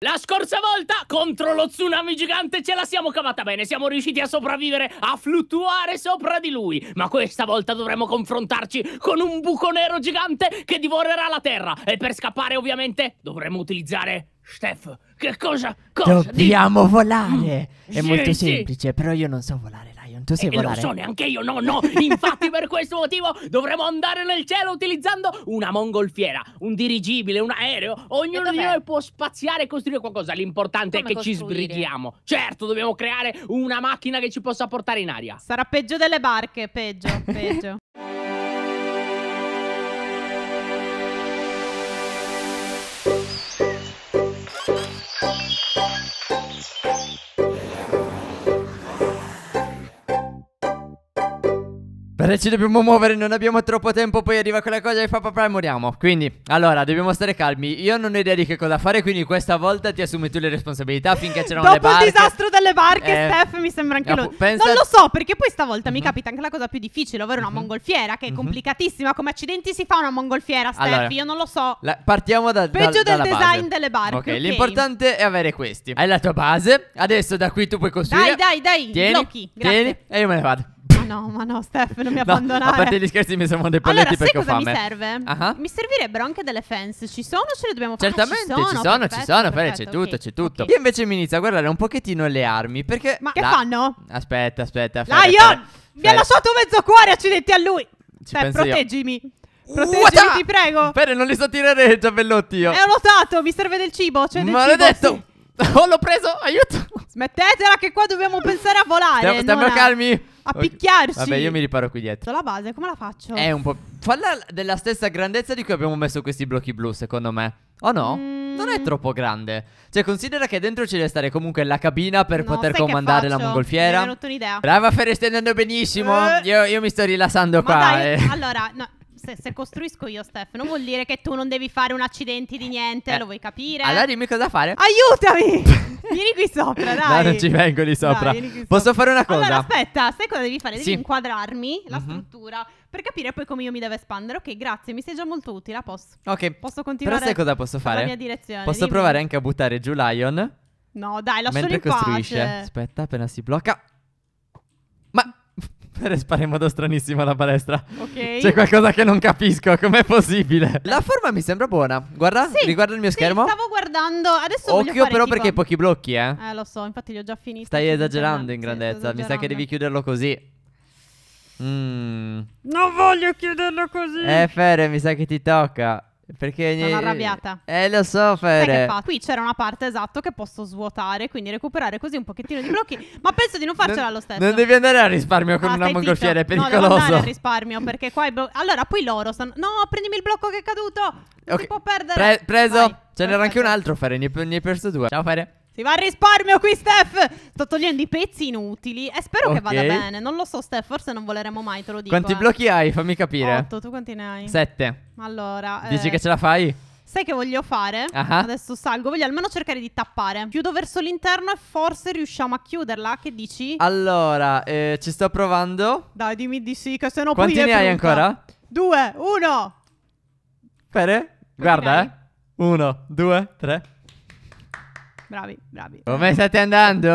La scorsa volta contro lo tsunami gigante ce la siamo cavata bene, siamo riusciti a sopravvivere, a fluttuare sopra di lui, ma questa volta dovremo confrontarci con un buco nero gigante che divorerà la Terra e per scappare ovviamente dovremo utilizzare Steph. Che cosa? cosa Dobbiamo volare! Mm. È sì, molto semplice, sì. però io non so volare tu sai e volare? lo so, neanche io, no, no. Infatti, per questo motivo dovremmo andare nel cielo utilizzando una mongolfiera, un dirigibile, un aereo. Ognuno di noi può spaziare e costruire qualcosa. L'importante è che costruire? ci sbrighiamo. Certo, dobbiamo creare una macchina che ci possa portare in aria. Sarà peggio delle barche, peggio, peggio. Bene, ci dobbiamo muovere, non abbiamo troppo tempo, poi arriva quella cosa e fa papà e moriamo. Quindi, allora, dobbiamo stare calmi. Io non ho idea di che cosa fare, quindi questa volta ti assumi tu le responsabilità finché c'erano le barche. Dopo il disastro delle barche, eh, Steph, mi sembra anche lui. Pensa... Non lo so, perché poi stavolta uh -huh. mi mhm. capita anche la cosa più difficile, ovvero una uh mhm. -huh. mongolfiera, che è uh mhm. -huh. complicatissima. Come accidenti si fa una mongolfiera, Steph? Allora, io non lo so. La... Partiamo da, da Peggio del design delle barche, ok? L'importante è avere questi. Hai la tua base, adesso da qui tu puoi costruire. Dai, dai, dai, tieni, blocchi, grazie. Tieni, e io me ne vado. No, ma no, Steph, non mi no, abbandonare. A parte gli scherzi, mi servono dei palletti allora, perché ho fame. mi serve? Uh-huh. Mi servirebbero anche delle fans. Ci sono o ce le dobbiamo fare? Certamente, ah, ci sono, ci sono, perfetto, ci sono perfetto, c'è tutto, c'è tutto. Io invece mi inizio a guardare un pochettino le armi perché. Ma la... che fanno? Aspetta, aspetta. aspetta Lion! Mi ha lasciato mezzo cuore, accidenti a lui! Ci Beh, proteggimi. Io. Proteggimi, ti prego. Bene, non li so tirare i giavellotti io. Eh, ho notato, mi serve del cibo. C'è cioè del Maledetto. cibo. Maledetto. Sì. Oh, l'ho preso! Aiuto! Smettetela che qua dobbiamo pensare a volare. Stiamo, stiamo a calmi. A picchiarci. Vabbè, io mi riparo qui dietro. La base, come la faccio? È un po'. Falla della stessa grandezza di cui abbiamo messo questi blocchi blu, secondo me. O no? Mm. Non è troppo grande. Cioè, considera che dentro ci deve stare comunque la cabina per no, poter comandare la mongolfiera. Mi è venuta un'idea. Brava, stai estendendo benissimo. Uh. Io, io, mi sto rilassando Ma qua. Dai, eh. Allora, no se, se, costruisco io, Steph, non vuol dire che tu non devi fare un accidente di niente, eh, lo vuoi capire? Allora dimmi cosa fare. Aiutami! vieni qui sopra, dai. No, non ci vengo lì sopra. Dai, qui Posso sopra. fare una cosa? Allora, aspetta, sai cosa devi fare? Devi sì. inquadrarmi la mm-hmm. struttura per capire poi come io mi devo espandere. Ok, grazie, mi sei già molto utile, posso. Ok. Posso continuare. Però sai cosa posso fare? La mia direzione. Posso dimmi. provare anche a buttare giù Lion? No, dai, lascialo in pace. Mentre costruisce. Aspetta, appena si blocca. Restare in modo stranissimo alla palestra. Ok. C'è qualcosa che non capisco. Com'è possibile? La forma mi sembra buona. Guarda, sì, riguarda il mio sì, schermo. Stavo guardando. Adesso Occhio fare però tipo... perché pochi blocchi, eh. Eh, lo so, infatti li ho già finiti. Stai esagerando in grandezza. Esagerando. Mi sa che devi chiuderlo così. Mm. Non voglio chiuderlo così. Eh, Fere, mi sa che ti tocca. Perché Sono arrabbiata. Eh, lo so, Fede. Qui c'era una parte esatto che posso svuotare, quindi recuperare così un pochettino di blocchi. ma penso di non farcela lo stesso. Non devi andare al risparmio con ah, una mongolfiera, è pericoloso. No, devo andare al risparmio perché qua. Blo- allora, poi loro stanno. No, prendimi il blocco che è caduto. Non okay. si può perdere. Pre- preso. Vai, Ce n'era anche un altro, Fede. Ne, ne hai perso due. Ciao, Fede. Si va a risparmio qui, Steph. Sto togliendo i pezzi inutili. E spero okay. che vada bene. Non lo so, Steph. Forse non voleremo mai, te lo dico. Quanti eh. blocchi hai? Fammi capire. 8. Tu quanti ne hai? 7. Allora. Dici eh... che ce la fai? Sai che voglio fare? Uh -huh. Adesso salgo. Voglio almeno cercare di tappare. Chiudo verso l'interno e forse riusciamo a chiuderla. Che dici? Allora, eh, ci sto provando. Dai, dimmi di sì, che se no Quanti Quanti ne hai ancora? Due, uno. Bene. Guarda, eh. Uno, due, tre bravi, bravi. Come state andando?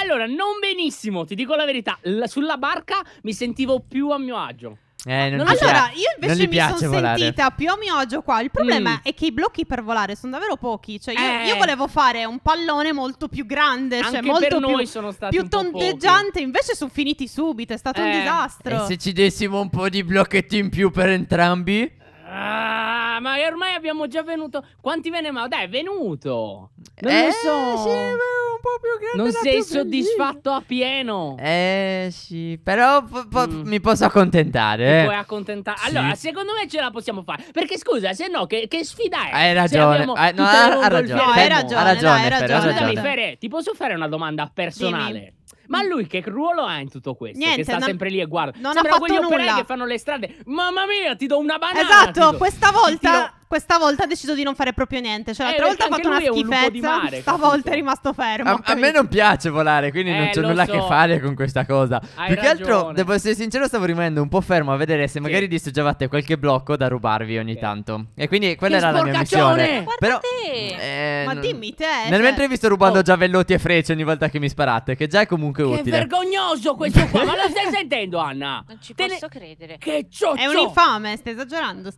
Allora, non benissimo, ti dico la verità. L sulla barca mi sentivo più a mio agio. Eh, ah, non non allora, io invece mi sono volare. sentita più a mio agio qua. Il problema mm. è che i blocchi per volare sono davvero pochi. Cioè, io, eh. io volevo fare un pallone molto più grande, cioè, Anche cioè molto più, più tondeggiante. Invece sono finiti subito. È stato eh. un disastro. E se ci dessimo un po' di blocchetti in più per entrambi? Ah ma ormai abbiamo già venuto. Quanti ve ne ma? Dai, è venuto. Non eh, so. Sì, un po' più grande. Non sei soddisfatto a pieno. Eh sì, però po po mm. mi posso accontentare. Eh. puoi accontentare. Sì. Allora, secondo me ce la possiamo fare. Perché scusa, se no, che, che sfida è? Hai ragione. Hai, eh, no, ha, ragione. hai ragione. Ha ragione. ti posso fare una domanda personale? Dimmi. Ma lui che ruolo ha in tutto questo? Niente, che sta non... sempre lì e guarda. Non Sembra ha fatto quegli nulla. che fanno le strade. Mamma mia, ti do una banana. Esatto, questa volta questa volta ha deciso di non fare proprio niente. Cioè, l'altra eh, volta ha fatto una schifezza, un mare, stavolta è rimasto fermo. A, a, me non piace volare, quindi eh, non c'è nulla so. a che fare con questa cosa. Hai Più ragione. che altro, devo essere sincero, stavo rimanendo un po' fermo a vedere se magari sì. distruggevate qualche blocco da rubarvi ogni tanto. E quindi quella che era la mia missione. Ma Però, eh, Ma dimmi te. Nel cioè mentre vi sto rubando oh. giavellotti e frecce ogni volta che mi sparate, che già è comunque utile. È vergognoso questo qua, ma lo stai sentendo, Anna? Non ci posso credere. Che cioccio! È un infame, stai esagerando.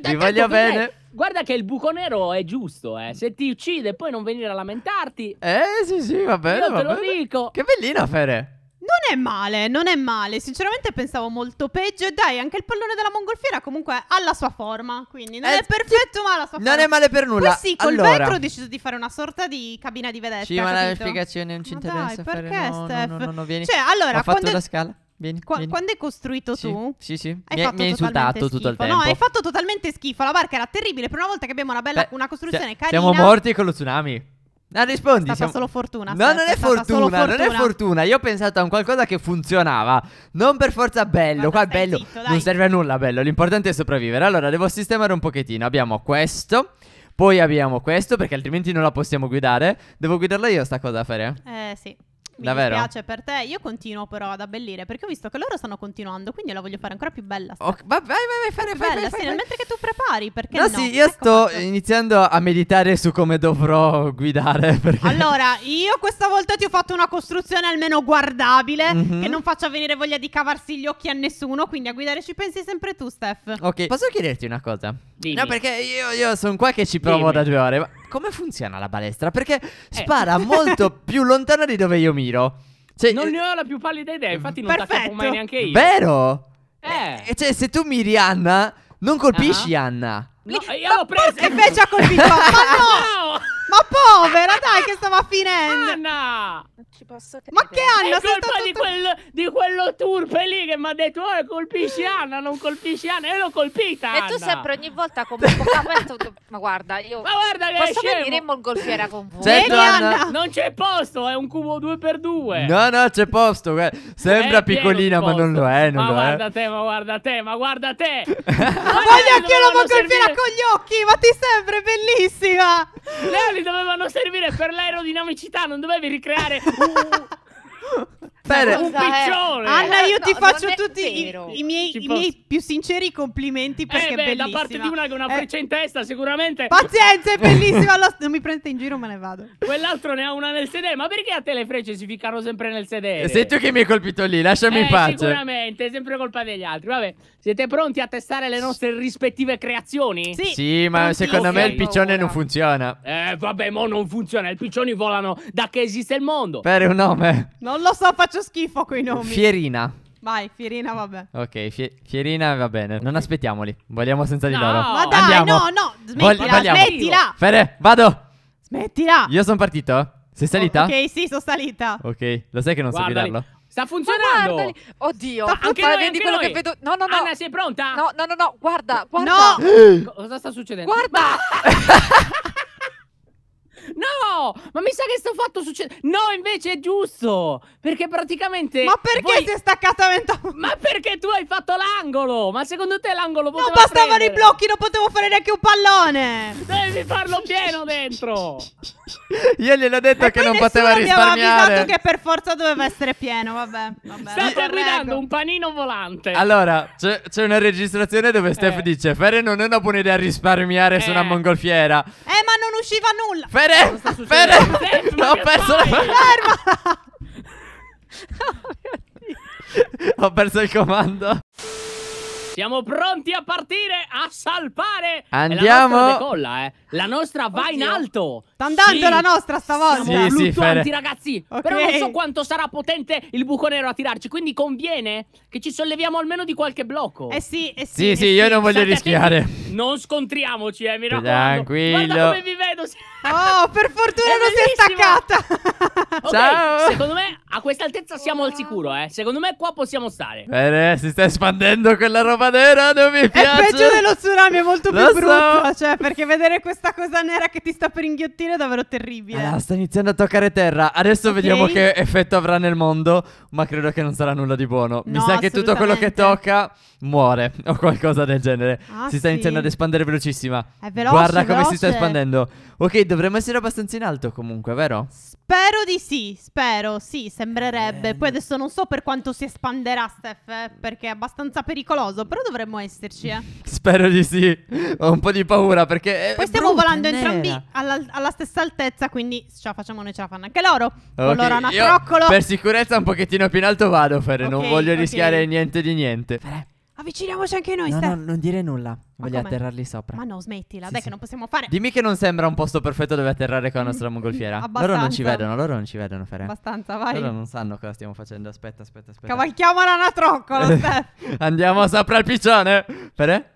Ti voglio bene. Guarda che il buco nero è giusto, eh. Mm. Se ti uccide, poi non venire a lamentarti. Eh, sì, sì, va bene. Io va te lo dico. Che bellina, Fere. Non è male, non è male. Sinceramente pensavo molto peggio. E dai, anche il pallone della mongolfiera comunque ha la sua forma. Quindi non eh, è perfetto, ma ha la sua non forma. Non è male per nulla. Poi sì, col allora. vetro ho deciso di fare una sorta di cabina di vedetta. Sì, ma la spiegazione non ci ma interessa. Dai, perché, fare... no, Steph? No, no, no, no, vieni. Cioè, allora, ho fatto quando... la scala. Vieni, Qua- vieni. Quando è costruito sì, tu? Sì, sì. Hai mi, fatto mi hai insultato tutto il tempo. No, hai fatto totalmente schifo. La barca era terribile. Per una volta che abbiamo una bella Beh, una costruzione cioè, carina. Siamo morti con lo tsunami. No, ah, rispondi. È stata siamo... solo fortuna. No, non è fortuna, fortuna, non è fortuna. Io ho pensato a un qualcosa che funzionava. Non per forza bello. Guarda, Qua bello. Zitto, non serve a nulla bello. L'importante è sopravvivere. Allora, devo sistemare un pochettino. Abbiamo questo. Poi abbiamo questo, perché altrimenti non la possiamo guidare. Devo guidarla io sta cosa, fare? Eh, sì. Mi Davvero? dispiace per te. Io continuo però ad abbellire perché ho visto che loro stanno continuando, quindi io la voglio fare ancora più bella. Oh, vai, vai, vai, fare, più fai, bella, fai, sì, fai, mentre che tu prepari, perché no? no? sì, ecco io ecco sto fatto. iniziando a meditare su come dovrò guidare perché... Allora, io questa volta ti ho fatto una costruzione almeno guardabile mm-hmm. che non faccia venire voglia di cavarsi gli occhi a nessuno, quindi a guidare ci pensi sempre tu, Steph. Ok, posso chiederti una cosa? Dimmi. No, perché io, io sono qua che ci provo Dimmi. da due ore. Ma come funziona la balestra? Perché eh. spara eh. molto più lontano di dove io miro. Cioè, non eh, ne ho la più pallida idea, infatti non perfetto. attacco mai neanche io. Vero? Eh. eh. eh. Cioè, se tu miri Anna, non colpisci uh ah. -huh. Anna. No, io l'ho presa. Che fece ha colpito? Ma no! Ma povera, dai, che stava finendo. Anna! Non ci posso credere. Ma che Anna? È colpa stato... di, quel, di quello turpe lì che mi ha detto, oh, colpisci Anna, non colpisci Anna. E l'ho colpita, E Anna. tu sempre ogni volta con un po' tu... Ma guarda, io... Ma guarda che Posso venire in golfiera con voi? Certo, Anna. Non c'è posto, è un cubo 2x2. No, no, c'è posto. Sembra piccolina, ma non lo è, non ma lo guarda è. te, ma guarda te, ma guarda te. ma voglio anche io la golfiera con gli occhi, ma ti sembra bellissima. Leoli dovevano servire per l'aerodinamicità, non dovevi ricreare... Uh. Bene. Un piccione! Anna, io ti eh, faccio tutti i, i, miei, i, miei, più sinceri complimenti eh, perché eh beh, è bellissima. la parte di una che una eh, freccia eh. in testa sicuramente... Pazienza, è bellissima! Lo... Non mi prendete in giro, me ne vado. Quell'altro ne ha una nel sedere, ma perché a te le frecce si ficcano sempre nel sedere? Sei tu che mi hai colpito lì, lasciami eh, in pace. sicuramente, è sempre colpa degli altri. Vabbè, siete pronti a testare le nostre rispettive creazioni? Sì. Sì, ma Pronti? secondo okay. me il piccione non funziona. Eh, vabbè, mo non funziona. I piccioni volano da che esiste il mondo. Per un nome. Non lo so, facendo faccio schifo coi nomi. Fierina. Vai, Fierina, vabbè. Ok, fie- Fierina va bene. Non aspettiamoli. Vogliamo senza di No. loro. Ma dai, Andiamo. no, no, smettila, vogliamo. smettila. Fede, vado. Smettila. Io sono partito. Sei salita? Ok, sì, sono salita. Ok, lo sai che non so guidarlo. Sta funzionando. guardali. Oddio, Sta anche noi, anche quello noi. che vedo. No, no, no. Anna, sei pronta? No, no, no, no, guarda, guarda. No. Cosa sta succedendo? Guarda. No, ma mi sa che sto fatto succede. No, invece è giusto. Perché praticamente. Ma perché poi... si staccata vent'anni? Ma perché tu hai fatto l'angolo? Ma secondo te l'angolo poteva. Non bastavano prendere? i blocchi, non potevo fare neanche un pallone. Devi farlo pieno dentro. Io gliel'ho detto e che non poteva risparmiare. Mi avvisato che per forza doveva essere pieno. Vabbè. vabbè State arrivando un panino volante. Allora, c'è una registrazione dove Steph eh. dice: Fere non è una buona idea risparmiare eh. su una mongolfiera. Eh, ma non usciva nulla. Fere Fede! Fede! Fede! Ho perso la... Ferma! Ho perso il comando. Siamo pronti a partire a salpare. Andiamo. La nostra decolla, eh. La nostra va Oddio. in alto. Sta andando sì. la nostra stavolta. Siamo sì, fluttuanti, sì, ragazzi. Okay. Però non so quanto sarà potente il buco nero a tirarci. Quindi conviene che ci solleviamo almeno di qualche blocco. Eh sì, eh sì. Sì, eh sì, io non voglio State rischiare. Attenti. Non scontriamoci, eh, mi raccomando. Tranquillo. Guarda come vi vedo. Oh, per fortuna non si è staccata. okay, Ciao. Secondo me a questa altezza siamo al sicuro, eh. Secondo me qua possiamo stare. Bene, si sta espandendo quella roba nera, non mi piace. È peggio dello tsunami, è molto Lo più so. brutto. Cioè, perché vedere questa cosa nera che ti sta per inghiottire scenario davvero terribile. Allora, sta iniziando a toccare terra. Adesso okay. vediamo che effetto avrà nel mondo, ma credo che non sarà nulla di buono. No, Mi sa che tutto quello che tocca muore o qualcosa del genere. Ah, si sta sì. iniziando ad espandere velocissima. È veloce, Guarda come veloce. si sta espandendo. Ok, dovremmo essere abbastanza in alto comunque, vero? Spero di sì, spero, sì, sembrerebbe. Eh, Poi adesso non so per quanto si espanderà, Steph, eh, perché è abbastanza pericoloso, però dovremmo esserci, eh. Spero di sì. Ho un po' di paura perché... Eh, Poi stiamo brutta, volando nera. entrambi alla, alla, stessa altezza, quindi ce la facciamo noi, ce la fanno anche loro. Okay, allora, una croccolo. Per sicurezza un pochettino più in alto vado, Fere, okay, non voglio okay. rischiare niente di niente. Fere. Avviciniamoci anche noi, No, Steph. no, non dire nulla. Voglio come? atterrarli sopra. Ma no, smettila, Sì, dai sì. che non possiamo fare Dimmi che non sembra un posto perfetto dove atterrare con la nostra mongolfiera. loro non ci Abbastanza. vedono, loro non ci vedono, Fere. abbastanza, vai. Loro non sanno cosa stiamo facendo. Aspetta, aspetta, aspetta. Cavalchiamo l'anatroccolo, Steph. Andiamo sopra il piccione. Fere?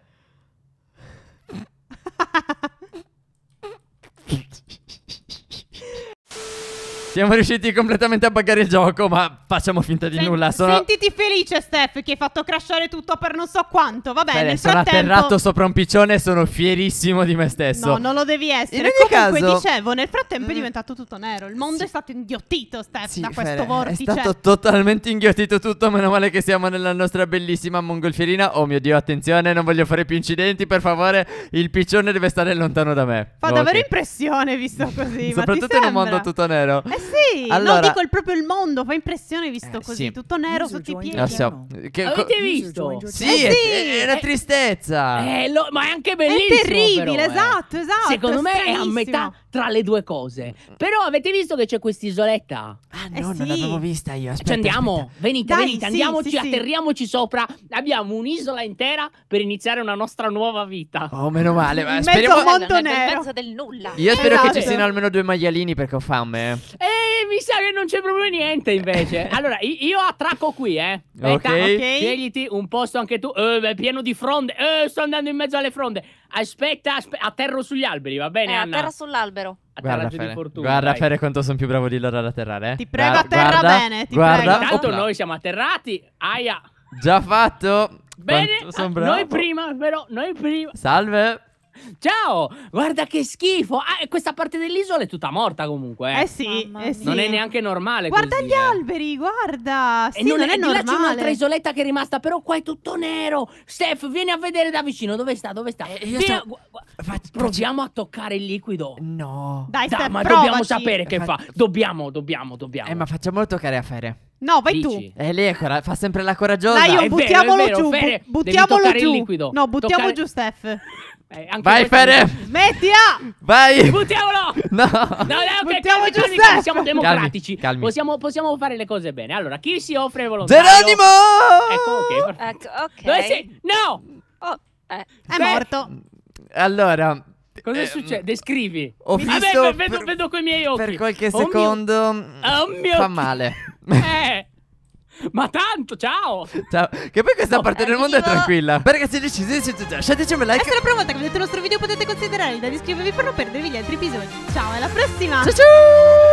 Siamo riusciti completamente a buggare il gioco, ma facciamo finta di Sen nulla. Sono... Sentiti felice, Steph, che hai fatto crashare tutto per non so quanto. Va Bene, nel sono atterrato sopra un piccione e sono fierissimo di me stesso. No, non lo devi essere. In ogni Comunque, caso... dicevo, nel frattempo è mm. diventato tutto nero. Il mondo sì. è stato inghiottito, Steph, sì, da questo Fere, vortice. È stato totalmente inghiottito tutto. Meno male che siamo nella nostra bellissima mongolfierina. Oh mio Dio, attenzione, non voglio fare più incidenti, per favore. Il piccione deve stare lontano da me. Fa okay. davvero impressione, visto così. Soprattutto in un mondo tutto nero. È eh sì, allora... no, dico il proprio il mondo, fa impressione visto eh, così, sì. tutto nero User sotto i piedi. Adesso, che, Avete co- visto? Sì, eh, sì, è, è una tristezza. È, eh, lo, ma è anche bellissimo. È terribile, però, eh. esatto, esatto. Secondo me è a metà tra le due cose. Però avete visto che c'è quest'isoletta? Ah eh, no, sì. non l'avevo vista io. Aspetta, ci andiamo, aspetta. venite, Dai, venite, andiamoci, atterriamoci sopra. Abbiamo un'isola intera per iniziare una nostra nuova vita. Oh, meno male. Ma speriamo... Mezzo mondo nero. Mezzo del nulla. Io spero che ci esatto. siano almeno due maialini perché ho fame. Eh e eh, mi sa che non c'è proprio niente invece. Allora, io attracco qui, eh. Aspetta, ok. okay. Scegliti un posto anche tu. Eh, pieno di fronde. Eh, sto andando in mezzo alle fronde. Aspetta, aspetta. Atterro sugli alberi, va bene, eh, Anna? Atterra sull'albero. Guarda Fere, fortuna, guarda Fere quanto sono più bravo di loro ad atterrare. Eh? Ti prego, guarda, atterra guarda, bene. Ti guarda. prego. Intanto noi siamo atterrati. Aia. Già fatto. Bene, ah, noi prima, però, noi prima. Salve. Ciao! Guarda che schifo! Ah, questa parte dell'isola è tutta morta comunque. Eh, eh sì, eh sì. Non è neanche normale Guarda così, gli eh. alberi, guarda! Sì, e non, non è, è normale. Là c'è un'altra isoletta che è rimasta, però qua è tutto nero. Steph, vieni a vedere da vicino. Dove sta? Dove sta? Eh, io sto... Proviamo a toccare il liquido. No. Dai, Dai Steph, ma provaci. dobbiamo sapere che eh, fa. Dobbiamo, dobbiamo, dobbiamo. Eh, ma facciamolo toccare a Fere. No, vai Dici. tu. Eh, lei cora- fa sempre la coraggiosa. Dai, io, buttiamolo vero, giù. Vero, bu- buttiamolo giù. No, buttiamo toccare... giù, Steph. Eh, Vai, Fede. Smettila. Vai. Buttiamolo. No. No, no, buttiamo calmi, giù, calmi, calmi, Siamo democratici. Calmi, possiamo, possiamo, fare le cose bene. Allora, chi si offre volontario? Geronimo. Ecco, ok. Ecco, ok. Dove sei? No. Oh, eh. È morto. Allora, Cosa eh, succede? Descrivi. Ho Vabbè, vedo, per, vedo coi miei occhi. Per qualche oh secondo oh mio... fa male. Eh! Ma tanto, ciao! Ciao. Che poi questa parte del mondo è tranquilla. Beh, ragazzi, decisi, lasciateci un like. Ecco la prima volta che vedete il nostro video potete considerare di iscrivervi per non perdervi gli altri episodi. Ciao, alla prossima! Ciao ciao!